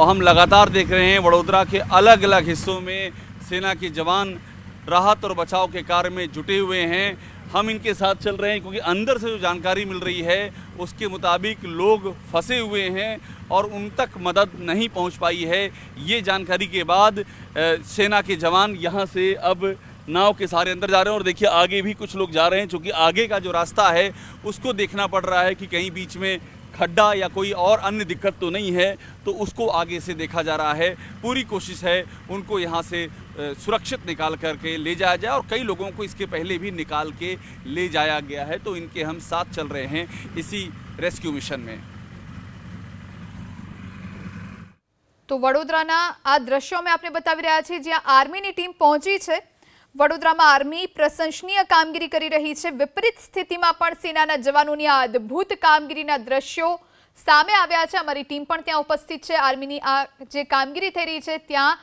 और हम लगातार देख रहे हैं वडोदरा के अलग अलग हिस्सों में सेना के जवान राहत और बचाव के कार्य में जुटे हुए हैं हम इनके साथ चल रहे हैं क्योंकि अंदर से जो जानकारी मिल रही है उसके मुताबिक लोग फंसे हुए हैं और उन तक मदद नहीं पहुंच पाई है ये जानकारी के बाद सेना के जवान यहाँ से अब नाव के सारे अंदर जा रहे हैं और देखिए आगे भी कुछ लोग जा रहे हैं क्योंकि आगे का जो रास्ता है उसको देखना पड़ रहा है कि कहीं बीच में खड्डा या कोई और अन्य दिक्कत तो नहीं है तो उसको आगे से देखा जा रहा है पूरी कोशिश है उनको यहाँ से सुरक्षित निकाल करके ले जाया जाए और कई लोगों को इसके पहले भी निकाल के ले जाया गया है तो इनके हम साथ चल रहे हैं इसी रेस्क्यू मिशन में तो वडोदरा आ दृश्य में आपने बता रहा है जहाँ आर्मी की टीम पहुंची है वडोदरा માં આર્મી પ્રશંસનીય કામગીરી કરી રહી છે વિપરીત સ્થિતિમાં પરસેનાના જવાનોની આ અદ્ભુત કામગીરીના દ્રશ્યો સામે આવ્યા છે અમારી ટીમ પણ ત્યાં ઉપસ્થિત છે આર્મીની આ જે કામગીરી થઈ રહી છે ત્યાં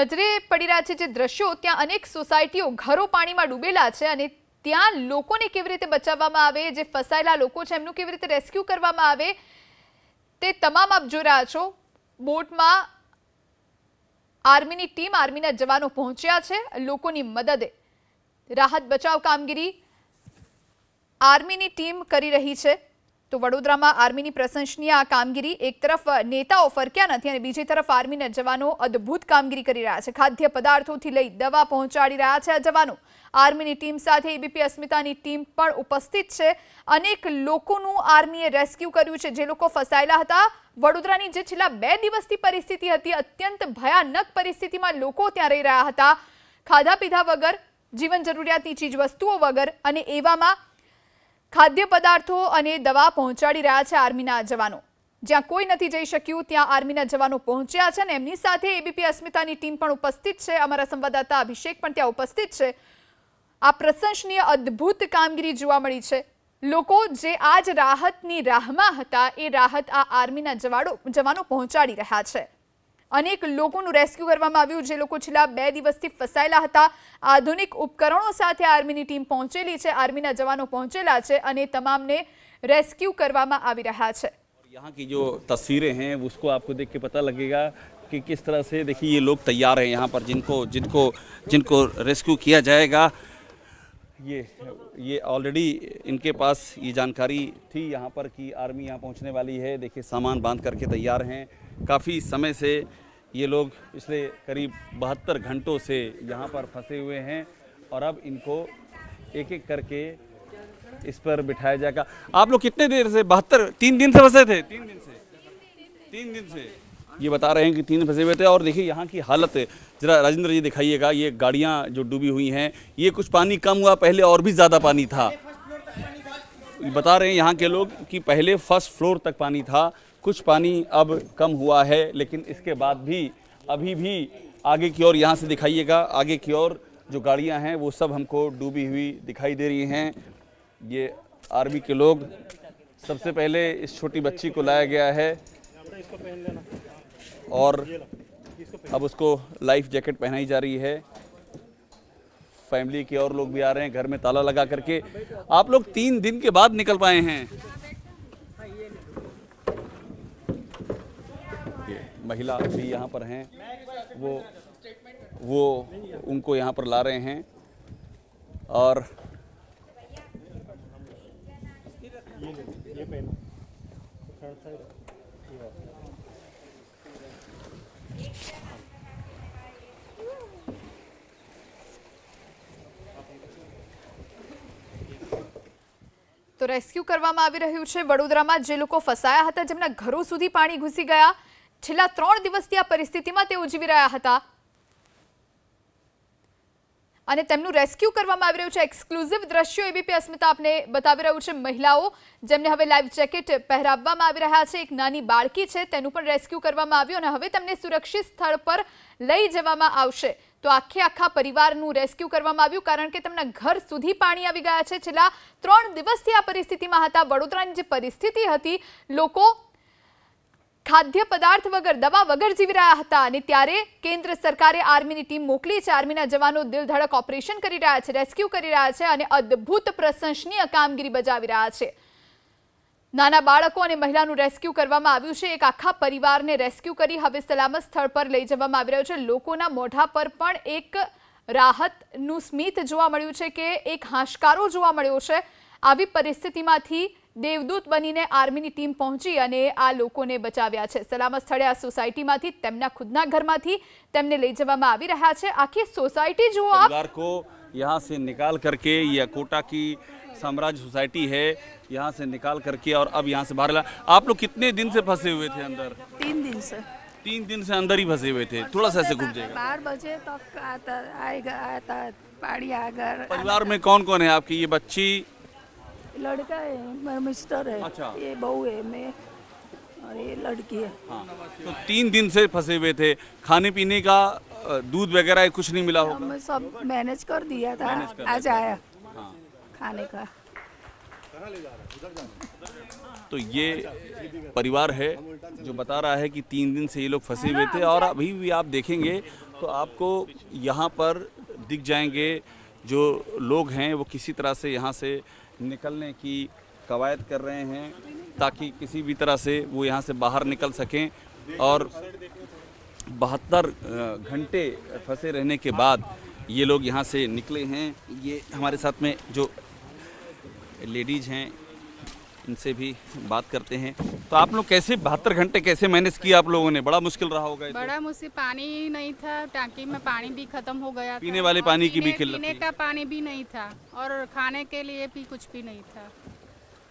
નજરે પડીરા છે જે દ્રશ્યો ત્યાં અનેક સોસાયટીઓ ઘરો પાણીમાં ડૂબેલા છે અને ત્યાં લોકોને કેવી રીતે બચાવવામાં આવે જે ફસાયેલા લોકો છે એમનો કેવી રીતે રેસ્ક્યુ કરવામાં આવે તે તમામ અવજોરા છો બોટમાં આર્મીની ટીમ આર્મીના जवानों પહોંચ્યા છે લોકોની મદદે રાહત બચાવ કામગીરી આર્મીની ટીમ કરી રહી છે તો વડોદરામાં આર્મીની પ્રશંસનીય કામગીરી એક તરફ નેતાઓ ફરક્યા નથી અને બીજી તરફ આર્મીના जवानों અદ્ભુત કામગીરી કરી રહ્યા છે ખાદ્ય પદાર્થોથી લઈ દવા પહોંચાડી રહ્યા છે जवानों આર્મીની ટીમ સાથે એબીપી અસ્મિતાની ટીમ પણ ઉપસ્થિત છે અનેક લોકોને આર્મીએ રેસ્ક્યુ કર્યું છે જે લોકો ફસાયેલા હતા વડોદરાની જે છેલ્લા બે દિવસની પરિસ્થિતિ હતી અત્યંત ભયાનક પરિસ્થિતિમાં લોકો ત્યાં રહી રહ્યા હતા ખાધા પીધા વગર જીવન જરૂરિયાતની ચીજ વસ્તુઓ વગર અને એવામાં ખાદ્ય પદાર્થો અને દવા પહોંચાડી રહ્યા છે આર્મીના જવાનો જ્યાં કોઈ નથી જઈ શક્યું ત્યાં આર્મીના જવાનો પહોંચ્યા છે અને એમની સાથે એબીપી અસ્મિતાની ટીમ પણ ઉપસ્થિત છે અમારા સંવાદદાતા અભિષેક પણ ત્યાં ઉપસ્થિત છે આ પ્રશંસનીય અદ્ભુત કામગીરી જોવા મળી છે લોકો જે આજ રાહતની રાહમાં હતા એ રાહત આ આર્મીના જવાનો જમાનો પહોંચાડી રહ્યા છે અનેક લોકોને રેસ્ક્યુ કરવામાં આવ્યું જે લોકો છેલ્લા બે દિવસથી ફસાયેલા હતા આધુનિક ઉપકરણો સાથે આર્મીની ટીમ પહોંચેલી છે આર્મીના જવાનો પહોંચેલા છે અને તમામને રેસ્ક્યુ કરવામાં આવી રહ્યા છે અને અહીંની જે તસવીરે ہیں उसको आपको देख के पता लगेगा कि किस तरह से देखिए ये लोग તૈયાર ہیں یہاں پر जिनको जिनको जिनको रेस्क्यू کیا جائے گا ये ये ऑलरेडी इनके पास ये जानकारी थी यहाँ पर कि आर्मी यहाँ पहुँचने वाली है देखिए सामान बांध करके तैयार हैं काफ़ी समय से ये लोग पिछले करीब बहत्तर घंटों से यहाँ पर फंसे हुए हैं और अब इनको एक एक करके इस पर बिठाया जाएगा आप लोग कितने देर से बहत्तर तीन दिन से फंसे थे तीन दिन से तीन दिन से ये बता रहे हैं कि तीन फंसे हुए थे और देखिए यहाँ की हालत ज़रा राजेंद्र जी दिखाइएगा ये गाड़ियाँ जो डूबी हुई हैं ये कुछ पानी कम हुआ पहले और भी ज़्यादा पानी था बता रहे हैं यहाँ के लोग कि पहले फर्स्ट फ्लोर तक पानी था कुछ पानी अब कम हुआ है लेकिन इसके बाद भी अभी भी आगे की ओर यहाँ से दिखाइएगा आगे की ओर जो गाड़ियाँ हैं वो सब हमको डूबी हुई दिखाई दे रही हैं ये आर्मी के लोग सबसे पहले इस छोटी बच्ची को लाया गया है और अब उसको लाइफ जैकेट पहनाई जा रही है फैमिली के और लोग भी आ रहे हैं घर में ताला लगा करके आप लोग तीन दिन के बाद निकल पाए हैं महिला भी यहाँ पर हैं वो वो उनको यहाँ पर ला रहे हैं और ये, ये રેસ્ક્યુ કરવામાં આવી રહ્યો છે વડોદરામાં જે લોકો ફસાયા હતા જેમના ઘરો સુધી પાણી ઘૂસી ગયા છેલ્લા 3 દિવસથી આ પરિસ્થિતિમાં તેઓ જીવી રહ્યા હતા અને તેમનું રેસ્ક્યુ કરવામાં આવી રહ્યું છે એક્સક્લુઝિવ દ્રશ્યો એબીપી અસ્મિતા આપને બતાવી રહ્યું છે મહિલાઓ જેમને હવે લાઈવ แจ કેટ પહેરાવવામાં આવી રહ્યા છે એક નાની બાળકી છે તેનું પણ રેસ્ક્યુ કરવામાં આવ્યું અને હવે તમને સુરક્ષિત સ્થળ પર લઈ જવામાં આવશે તો આખે આખા પરિવારનું રેસ્ક્યુ કરવામાં આવ્યું કારણ કે તેમના ઘર સુધી પાણી આવી ગયું છે છેલ્લા 3 દિવસથી આ પરિસ્થિતિમાં હતા વડોદરાની જે પરિસ્થિતિ હતી લોકો ખાધ્ય પદાર્થ વગર દબા વગર જીવી રહ્યા હતા અને ત્યારે કેન્દ્ર સરકારે આર્મીની ટીમ મોકલી ચારમીના जवानों દિલ ધડક ઓપરેશન કરી રહ્યા છે રેસ્ક્યુ કરી રહ્યા છે અને અદ્ભુત પ્રશંસનીય કામગીરી બજાવી રહ્યા છે નાના બાળકો અને મહિલાનું રેસ્ક્યુ કરવામાં આવ્યું છે એક આખા પરિવારને રેસ્ક્યુ કરી હવે સલામત સ્થળ પર લઈ જવામાં આવી રહ્યો છે લોકોના મોઢા પર પણ એક રાહત નું સ્મિત જોવા મળ્યું છે કે એક હાશકારો જોવા મળ્યો છે આવી પરિસ્થિતિમાંથી देवदूत बनिने आर्मी ની ટીમ પહોંચી અને આ લોકોને બચાવ્યા છે સલામત થયા સોસાયટીમાંથી તેમના ખુદના ઘરમાંથી તેમને લઈ જવામાં આવી રહ્યા છે આખી સોસાયટી જો આપ કો યહાં સે નિકાલ કરકે ય કોટા કી સમ્રાજ સોસાયટી હે યહાં સે નિકાલ કરકે ઓર અબ યહાં સે બહાર આપ લોક કિતને દિન સે ફસે હુએ થે અંદર 3 દિન સે 3 દિન સે અંદર હી ફસે હુએ થે થોડા સાસે ખુબ જાયેગા 12 બજે તક આતા આયગા આતા પાડી આગર પરિવાર મે કોન કોન હે આપકી યે બચ્ચી लड़का है मेरा मिस्टर है अच्छा। ये बहू है मैं और ये लड़की है हाँ। तो तीन दिन से फंसे हुए थे खाने पीने का दूध वगैरह कुछ नहीं मिला हाँ, होगा मैं सब मैनेज कर दिया था कर आज आया हाँ। खाने का तो ये परिवार है जो बता रहा है कि तीन दिन से ये लोग फंसे हुए थे और अभी भी आप देखेंगे तो आपको यहाँ पर दिख जाएंगे जो लोग हैं वो किसी तरह से यहाँ से निकलने की कवायद कर रहे हैं ताकि किसी भी तरह से वो यहाँ से बाहर निकल सकें और बहत्तर घंटे फंसे रहने के बाद ये लोग यहाँ से निकले हैं ये हमारे साथ में जो लेडीज़ हैं इनसे भी बात करते हैं तो आप लोग कैसे बहत्तर घंटे कैसे मैनेज किया आप लोगों ने बड़ा मुश्किल रहा होगा बड़ा मुश्किल पानी नहीं था टांकी में पानी भी खत्म हो गया पीने वाले पानी की भी किल्लत पीने का पानी भी नहीं था और खाने के लिए भी कुछ भी नहीं था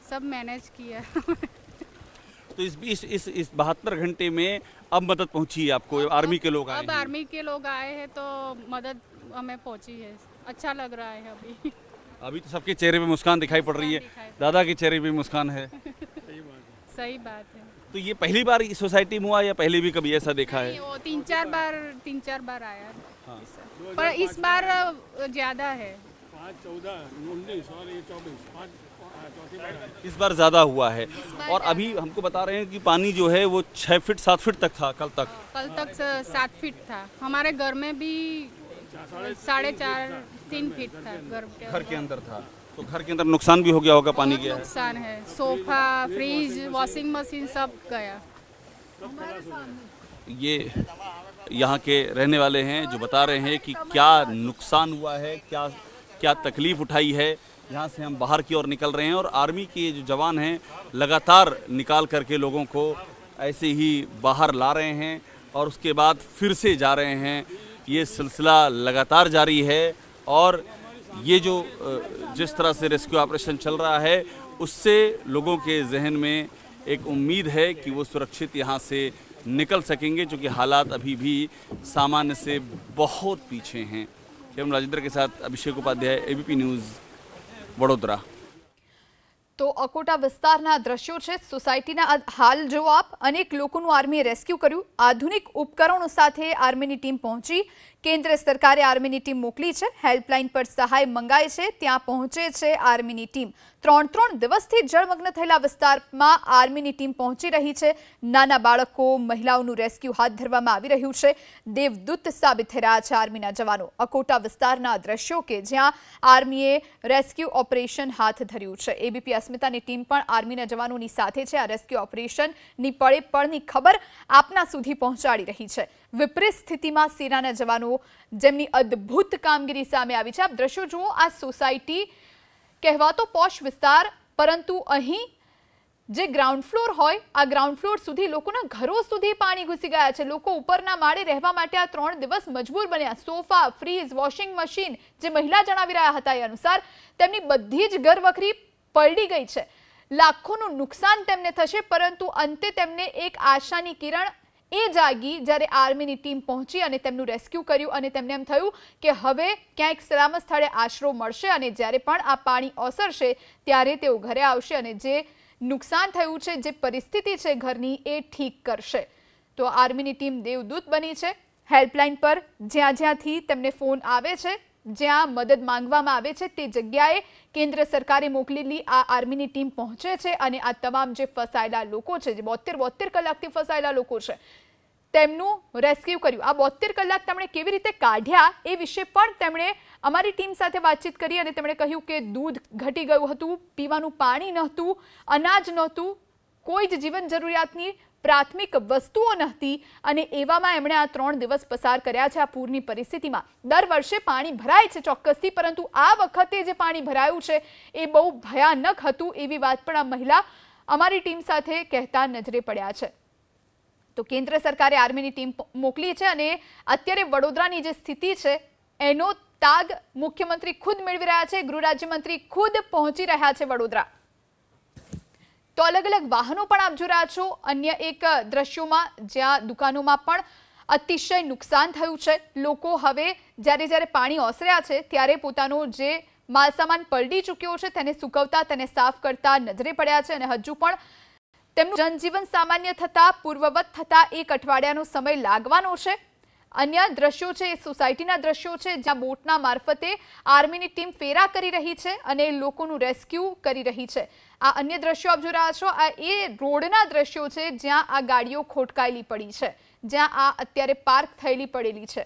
सब मैनेज किया तो इस इस इस, इस बहत्तर घंटे में अब मदद पहुंची है आपको आर्मी के लोग आए अब आर्मी के लोग आए हैं तो मदद हमें पहुंची है अच्छा लग रहा है अभी अभी तो सबके चेहरे पे मुस्कान दिखाई पड़ रही है दादा के चेहरे पे मुस्कान है सही बात है तो ये पहली बार सोसाइटी में हुआ या पहले भी कभी ऐसा देखा है वो तीन चार बार तीन चार बार आया हाँ। पर इस बार ज्यादा है इस बार ज़्यादा हुआ है और अभी हमको बता रहे हैं कि पानी जो है वो छह फीट सात फीट तक था कल तक हाँ, कल तक सात फीट था हमारे घर में भी साढ़े चार तीन फीट था घर के घर के अंदर था तो घर के अंदर नुकसान भी हो गया होगा पानी के नुकसान है सोफा फ्रिज वॉशिंग मशीन सब गया ये यहाँ के रहने वाले हैं जो बता रहे हैं कि क्या नुकसान हुआ है क्या क्या तकलीफ उठाई है यहाँ से हम बाहर की ओर निकल रहे हैं और आर्मी के जो जवान हैं लगातार निकाल करके लोगों को ऐसे ही बाहर ला रहे हैं और उसके बाद फिर से जा रहे हैं ये सिलसिला लगातार जारी है और ये जो जिस तरह से रेस्क्यू ऑपरेशन चल रहा है उससे लोगों के जहन में एक उम्मीद है कि वो सुरक्षित यहाँ से निकल सकेंगे चूँकि हालात अभी भी सामान्य से बहुत पीछे हैं एवं राजेंद्र के साथ अभिषेक उपाध्याय एबीपी न्यूज़ वडोदरा તો અકોટા વિસ્તારના દ્રશ્યો છે સોસાયટીના હાલ જો આપ અનેક લોકોનું આર્મીએ રેસ્ક્યુ કર્યું આધુનિક ઉપકરણો સાથે આર્મીની ટીમ પહોંચી કેન્દ્ર સરકારી આર્મીની ટીમ મોકલી છે હેલ્પલાઇન પર સહાય મંગાય છે ત્યાં પહોંચે છે આર્મીની ટીમ 3-3 દિવસથી જળમગ્ન થયેલા વિસ્તારમાં આર્મીની ટીમ પહોંચી રહી છે નાના બાળકો મહિલાઓનું રેસ્ક્યુ હાથ ધરવામાં આવી રહ્યું છે દેવદૂત સાબિત થઈ રહ્યા છે આર્મીના જવાનો અકોટા વિસ્તારના દ્રશ્યો કે જ્યાં આર્મીએ રેસ્ક્યુ ઓપરેશન હાથ ધર્યું છે એબીપી અસ્મિતાની ટીમ પણ આર્મીના જવાનોની સાથે છે આ રેસ્ક્યુ ઓપરેશન નિપળે પરની ખબર આપના સુધી પહોંચાડી રહી છે વિપરીત સ્થિતિમાં સેનાના જવાનો જેમની અદ્ભુત કામગીરી સામે આવી છે આપ દ્રશ્યો જુઓ આ સોસાયટી કહેવાતો પોશ વિસ્તાર પરંતુ અહીં જે ગ્રાઉન્ડ ફ્લોર હોય આ ગ્રાઉન્ડ ફ્લોર સુધી લોકોના ઘરો સુધી પાણી ઘૂસી ગયા છે લોકો ઉપરના માળે રહેવા માટે આ ત્રણ દિવસ મજબૂર બન્યા સોફા ફ્રીઝ વોશિંગ મશીન જે મહિલા જણાવી રહ્યા હતા એ અનુસાર તેમની બધી જ ઘરવખરી પલડી ગઈ છે લાખોનું નુકસાન તેમને થશે પરંતુ અંતે તેમને એક આશાની કિરણ એ જagi જરે આર્મી ની ટીમ પહોંચી અને તેમનું રેસ્ક્યુ કર્યું અને તેમને એમ થયું કે હવે ક્યાંક શરામ સ્થળે આશ્રો મળશે અને જરે પણ આ પાણી ઓસરશે ત્યારે તેઓ ઘરે આવશે અને જે નુકસાન થયું છે જે પરિસ્થિતિ છે ઘરની એ ઠીક કરશે તો આર્મી ની ટીમ દેવદૂત બની છે હેલ્પલાઇન પર જ્યાં-જ્યાંથી તેમને ફોન આવે છે જ્યાં મદદ માંગવામાં આવે છે તે જગ્યાએ કેન્દ્ર સરકારે મોકલીલી આ આર્મીની ટીમ પહોંચે છે અને આ તમામ જે ફસાયેલા લોકો છે જે 72 72 કલાકથી ફસાયેલા લોકો છે તેમનું રેસ્ક્યુ કર્યું આ 72 કલાક તમને કેવી રીતે કાઢ્યા એ વિશે પણ તેમણે અમારી ટીમ સાથે વાતચીત કરી અને તેમણે કહ્યું કે દૂધ ઘટી ગયું હતું પીવાનું પાણી નહોતું અનાજ નહોતું કોઈ જીવન જરૂરિયાતની પ્રાથમિક વસ્તુઓ ન હતી અને એવામાં એમણે આ 3 દિવસ પસાર કર્યા છે આ પૂર્ણિ પરિસ્થિતિમાં દર વર્ષે પાણી ભરાય છે ચોક્કસથી પરંતુ આ વખતે જે પાણી ભરાયું છે એ બહુ ભયાનક હતું એવી વાત પર આ મહિલા અમારી ટીમ સાથે કહેતા નજરે પડ્યા છે તો કેન્દ્ર સરકારે આર્મીની ટીમ મોકલી છે અને અત્યારે વડોદરાની જે સ્થિતિ છે એનો તાગ મુખ્યમંત્રી ખુદ મળી રહ્યા છે ગૃહ રાજ્યમંત્રી ખુદ પહોંચી રહ્યા છે વડોદરા તો અલગ અલગ વાહનો પણ આપ જુરા છો અન્ય એક દ્રશ્યોમાં જ્યાં દુકાનોમાં પણ અતિશય નુકસાન થયું છે લોકો હવે જારે જારે પાણી ઓસર્યા છે ત્યારે પોતાનો જે માલસામાન પડડી ચુક્યો છે તેને સુકવતા તેને સાફ કરતા નજરે પડ્યા છે અને હજુ પણ તેમનું જીવન સામાન્ય થતા પૂર્વવત થતા એક અઠવાડિયાનો સમય લાગવાનો છે અન્ય દ્રશ્યો છે સોસાયટીના દ્રશ્યો છે જ્યાં બોટના મારફતે આર્મીની ટીમ ફેરા કરી રહી છે અને લોકોને રેસ્ક્યુ કરી રહી છે આ અન્ય દ્રશ્યો આપ જોઈ રહ્યા છો આ એ રોડના દ્રશ્યો છે જ્યાં આ ગાડીઓ ખોટકાયેલી પડી છે જ્યાં આ અત્યારે પાર્ક થયેલી પડેલી છે